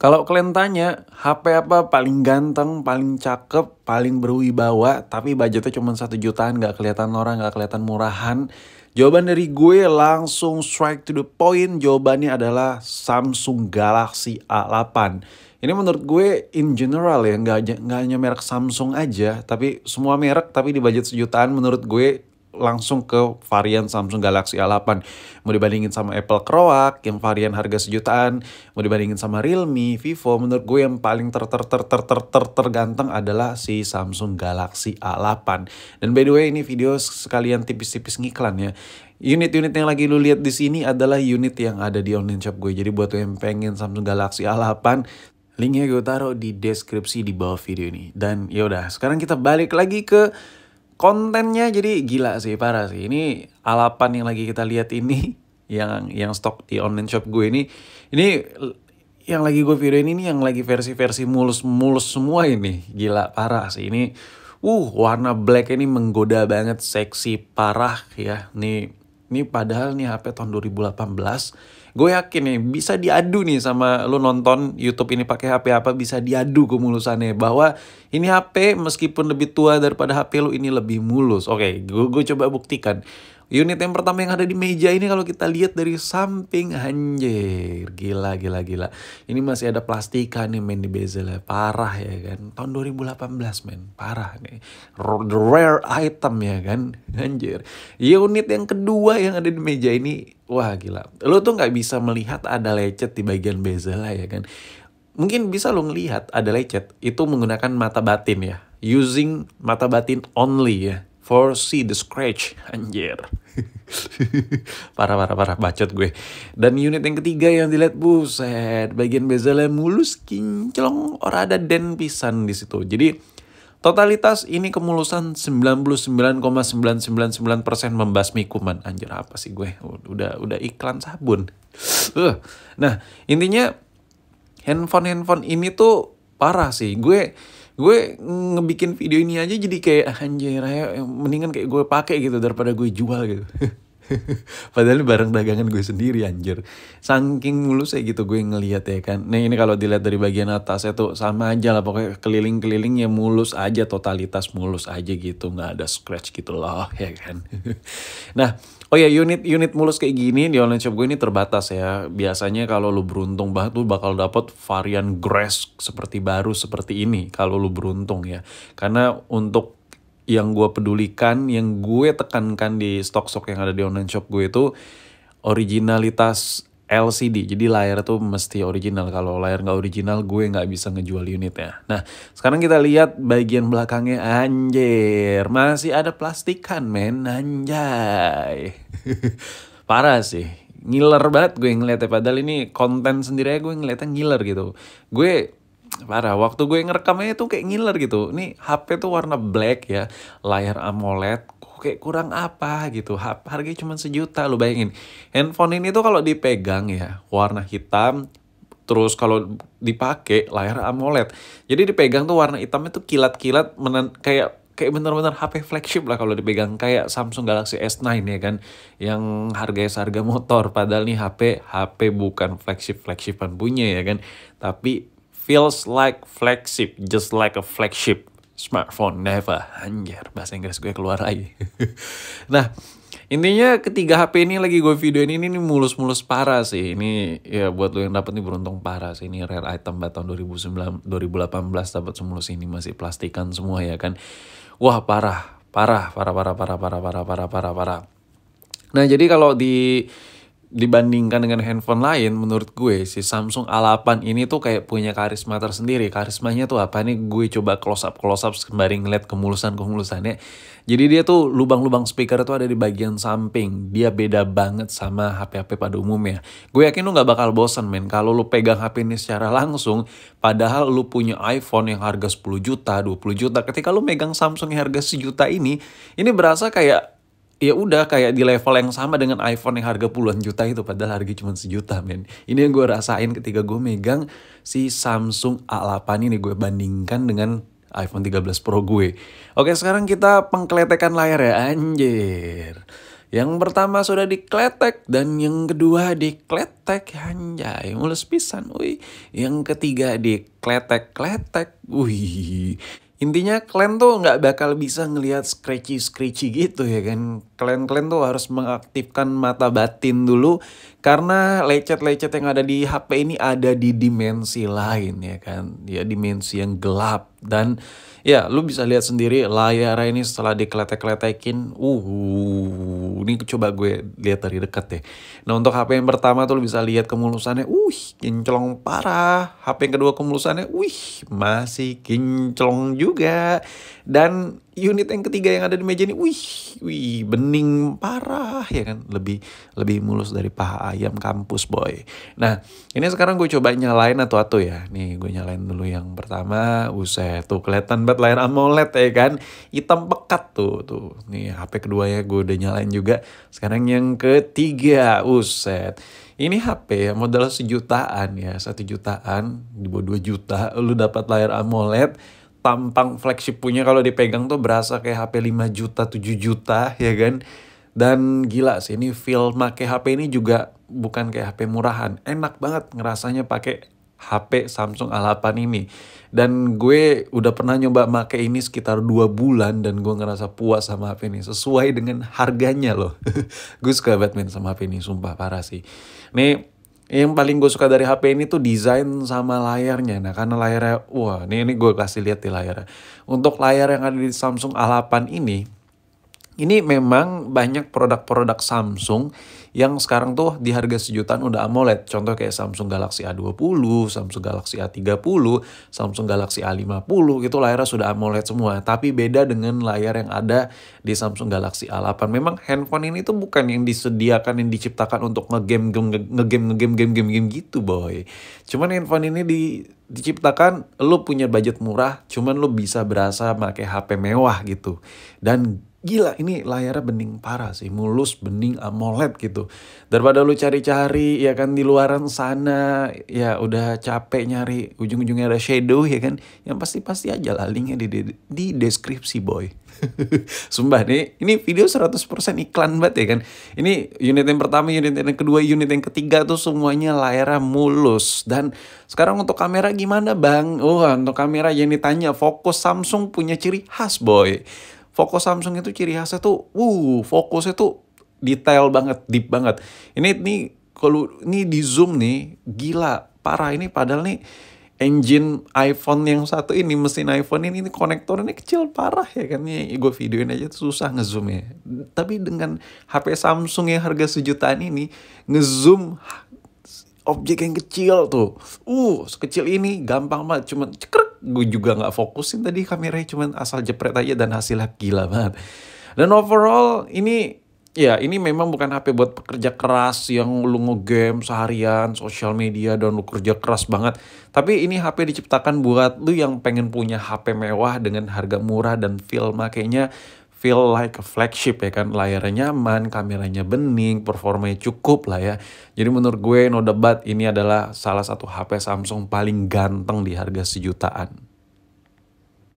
Kalau kalian tanya HP apa paling ganteng, paling cakep, paling berwibawa, tapi budgetnya cuma satu jutaan, gak kelihatan orang, gak kelihatan murahan. Jawaban dari gue langsung strike to the point. Jawabannya adalah Samsung Galaxy A8. Ini menurut gue in general ya, gak, gak hanya merek Samsung aja, tapi semua merek tapi di budget sejutaan menurut gue langsung ke varian Samsung Galaxy A8. Mau dibandingin sama Apple Croak yang varian harga sejutaan, mau dibandingin sama Realme, Vivo, menurut gue yang paling ter ter ter ter ter ter ganteng adalah si Samsung Galaxy A8. Dan by the way ini video sekalian tipis-tipis ngiklan ya. Unit-unit yang lagi lu lihat di sini adalah unit yang ada di online shop gue. Jadi buat yang pengen Samsung Galaxy A8, linknya gue taruh di deskripsi di bawah video ini. Dan yaudah, sekarang kita balik lagi ke kontennya jadi gila sih parah sih ini alapan yang lagi kita lihat ini yang yang stok di online shop gue ini ini yang lagi gue videoin ini yang lagi versi-versi mulus-mulus semua ini gila parah sih ini uh warna black ini menggoda banget seksi parah ya nih ini padahal nih HP tahun 2018 Gue yakin nih bisa diadu nih sama lu nonton YouTube ini pakai HP apa bisa diadu kemulusannya bahwa ini HP meskipun lebih tua daripada HP lu ini lebih mulus. Oke, okay, gue coba buktikan. Unit yang pertama yang ada di meja ini kalau kita lihat dari samping anjir gila gila gila. Ini masih ada plastika nih main di bezelnya parah ya kan. Tahun 2018 men parah nih. The rare item ya kan anjir. Unit yang kedua yang ada di meja ini wah gila. Lo tuh nggak bisa melihat ada lecet di bagian bezel ya kan. Mungkin bisa lo ngelihat ada lecet itu menggunakan mata batin ya. Using mata batin only ya. for see The Scratch, anjir. parah parah parah bacot gue dan unit yang ketiga yang dilihat buset bagian bezelnya mulus kinclong ora ada den pisan di situ jadi totalitas ini kemulusan 99,999% membasmi kuman anjir apa sih gue udah udah iklan sabun nah intinya handphone handphone ini tuh parah sih gue gue ngebikin video ini aja jadi kayak anjir ayo mendingan kayak gue pakai gitu daripada gue jual gitu Padahal barang dagangan gue sendiri anjir. Saking mulusnya gitu gue ngeliat ya kan. Nah ini kalau dilihat dari bagian atas itu sama aja lah pokoknya keliling-kelilingnya mulus aja totalitas mulus aja gitu nggak ada scratch gitu loh ya kan. nah Oh ya unit unit mulus kayak gini di online shop gue ini terbatas ya. Biasanya kalau lu beruntung banget tuh bakal dapat varian grass seperti baru seperti ini kalau lu beruntung ya. Karena untuk yang gue pedulikan, yang gue tekankan di stok-stok yang ada di online shop gue itu originalitas LCD. Jadi layar tuh mesti original. Kalau layar nggak original, gue nggak bisa ngejual unitnya. Nah, sekarang kita lihat bagian belakangnya. Anjir, masih ada plastikan, men. Anjay. Parah sih. Ngiler banget gue ngeliatnya. Padahal ini konten sendiri gue ngeliatnya ngiler gitu. Gue parah waktu gue ngerekamnya itu kayak ngiler gitu ini HP tuh warna black ya layar AMOLED kayak kurang apa gitu harganya cuma sejuta lo bayangin handphone ini tuh kalau dipegang ya warna hitam terus kalau dipakai layar AMOLED jadi dipegang tuh warna hitamnya tuh kilat-kilat menen kayak kayak bener-bener HP flagship lah kalau dipegang kayak Samsung Galaxy S9 ya kan yang harga seharga motor padahal nih HP HP bukan flagship flagshipan punya ya kan tapi feels like flagship, just like a flagship smartphone never anjir bahasa Inggris gue keluar lagi nah intinya ketiga HP ini lagi gue videoin ini nih mulus-mulus parah sih ini ya buat lo yang dapat nih beruntung parah sih ini rare item buat tahun 2009 2018 dapat semulus ini masih plastikan semua ya kan wah parah parah parah parah parah parah parah parah parah nah jadi kalau di dibandingkan dengan handphone lain menurut gue si Samsung A8 ini tuh kayak punya karisma tersendiri karismanya tuh apa nih gue coba close up close up sembari ngeliat kemulusan kemulusannya jadi dia tuh lubang-lubang speaker tuh ada di bagian samping dia beda banget sama HP-HP pada umumnya gue yakin lu nggak bakal bosen men kalau lu pegang HP ini secara langsung padahal lu punya iPhone yang harga 10 juta 20 juta ketika lu megang Samsung yang harga sejuta ini ini berasa kayak ya udah kayak di level yang sama dengan iPhone yang harga puluhan juta itu padahal harga cuma sejuta men ini yang gue rasain ketika gue megang si Samsung A8 ini gue bandingkan dengan iPhone 13 Pro gue oke sekarang kita pengkletekan layar ya anjir yang pertama sudah dikletek dan yang kedua dikletek anjay mulus pisan wih. Yang ketiga dikletek-kletek wih. Intinya kalian tuh nggak bakal bisa ngelihat scratchy-scratchy gitu ya kan. Kalian-kalian tuh harus mengaktifkan mata batin dulu karena lecet-lecet yang ada di HP ini ada di dimensi lain ya kan. Ya dimensi yang gelap dan ya lu bisa lihat sendiri layar ini setelah dikletek-kletekin uh ini coba gue lihat dari dekat deh. Nah untuk HP yang pertama tuh lo bisa lihat kemulusannya, wih kinclong parah. HP yang kedua kemulusannya, wih masih kinclong juga. Dan unit yang ketiga yang ada di meja ini, wih, wih, bening parah ya kan, lebih lebih mulus dari paha ayam kampus boy. Nah, ini sekarang gue coba nyalain atau atau ya, nih gue nyalain dulu yang pertama, uset tuh kelihatan banget layar AMOLED ya kan, hitam pekat tuh tuh. Nih HP kedua ya gue udah nyalain juga. Sekarang yang ketiga, uset, Ini HP ya modal sejutaan ya, satu jutaan, di dua juta, lu dapat layar AMOLED tampang flagship punya kalau dipegang tuh berasa kayak HP 5 juta, 7 juta ya kan. Dan gila sih ini feel make HP ini juga bukan kayak HP murahan. Enak banget ngerasanya pakai HP Samsung A8 ini. Dan gue udah pernah nyoba make ini sekitar 2 bulan dan gue ngerasa puas sama HP ini. Sesuai dengan harganya loh. gue suka Batman sama HP ini, sumpah parah sih. Nih yang paling gue suka dari HP ini tuh desain sama layarnya. Nah karena layarnya, wah ini, ini gue kasih lihat di layarnya. Untuk layar yang ada di Samsung A8 ini, ini memang banyak produk-produk Samsung yang sekarang tuh di harga sejutaan udah AMOLED. Contoh kayak Samsung Galaxy A20, Samsung Galaxy A30, Samsung Galaxy A50 gitu layarnya sudah AMOLED semua. Tapi beda dengan layar yang ada di Samsung Galaxy A8. Memang handphone ini tuh bukan yang disediakan, yang diciptakan untuk ngegame game ngegame game game game gitu boy. Cuman handphone ini di diciptakan lo punya budget murah cuman lo bisa berasa pakai HP mewah gitu. Dan Gila, ini layarnya bening parah sih, mulus, bening, AMOLED eh, gitu. Daripada lu cari-cari, ya kan, di luaran sana, ya udah capek nyari, ujung-ujungnya ada shadow, ya kan. Yang pasti-pasti aja lah linknya di, di, di deskripsi, boy. Sumpah, nih, ini video 100% iklan banget ya kan. Ini unit yang pertama, unit yang kedua, unit yang ketiga tuh semuanya layarnya mulus. Dan sekarang untuk kamera gimana, bang? Wah, oh, untuk kamera yang ditanya, fokus Samsung punya ciri khas, boy fokus Samsung itu ciri khasnya tuh, wuh, fokusnya tuh detail banget, deep banget. Ini nih kalau ini di zoom nih, gila, parah ini padahal nih engine iPhone yang satu ini mesin iPhone ini ini konektor kecil parah ya kan ya gue videoin aja tuh susah ngezoomnya tapi dengan HP Samsung yang harga sejutaan ini ngezoom objek yang kecil tuh. Uh, sekecil ini gampang banget cuman cekrek gue juga nggak fokusin tadi kameranya cuman asal jepret aja dan hasilnya gila banget. Dan overall ini ya ini memang bukan HP buat pekerja keras yang lu ngegame seharian, sosial media dan lu kerja keras banget. Tapi ini HP diciptakan buat lu yang pengen punya HP mewah dengan harga murah dan feel makanya feel like a flagship ya kan layarnya nyaman kameranya bening performanya cukup lah ya jadi menurut gue no debat ini adalah salah satu HP Samsung paling ganteng di harga sejutaan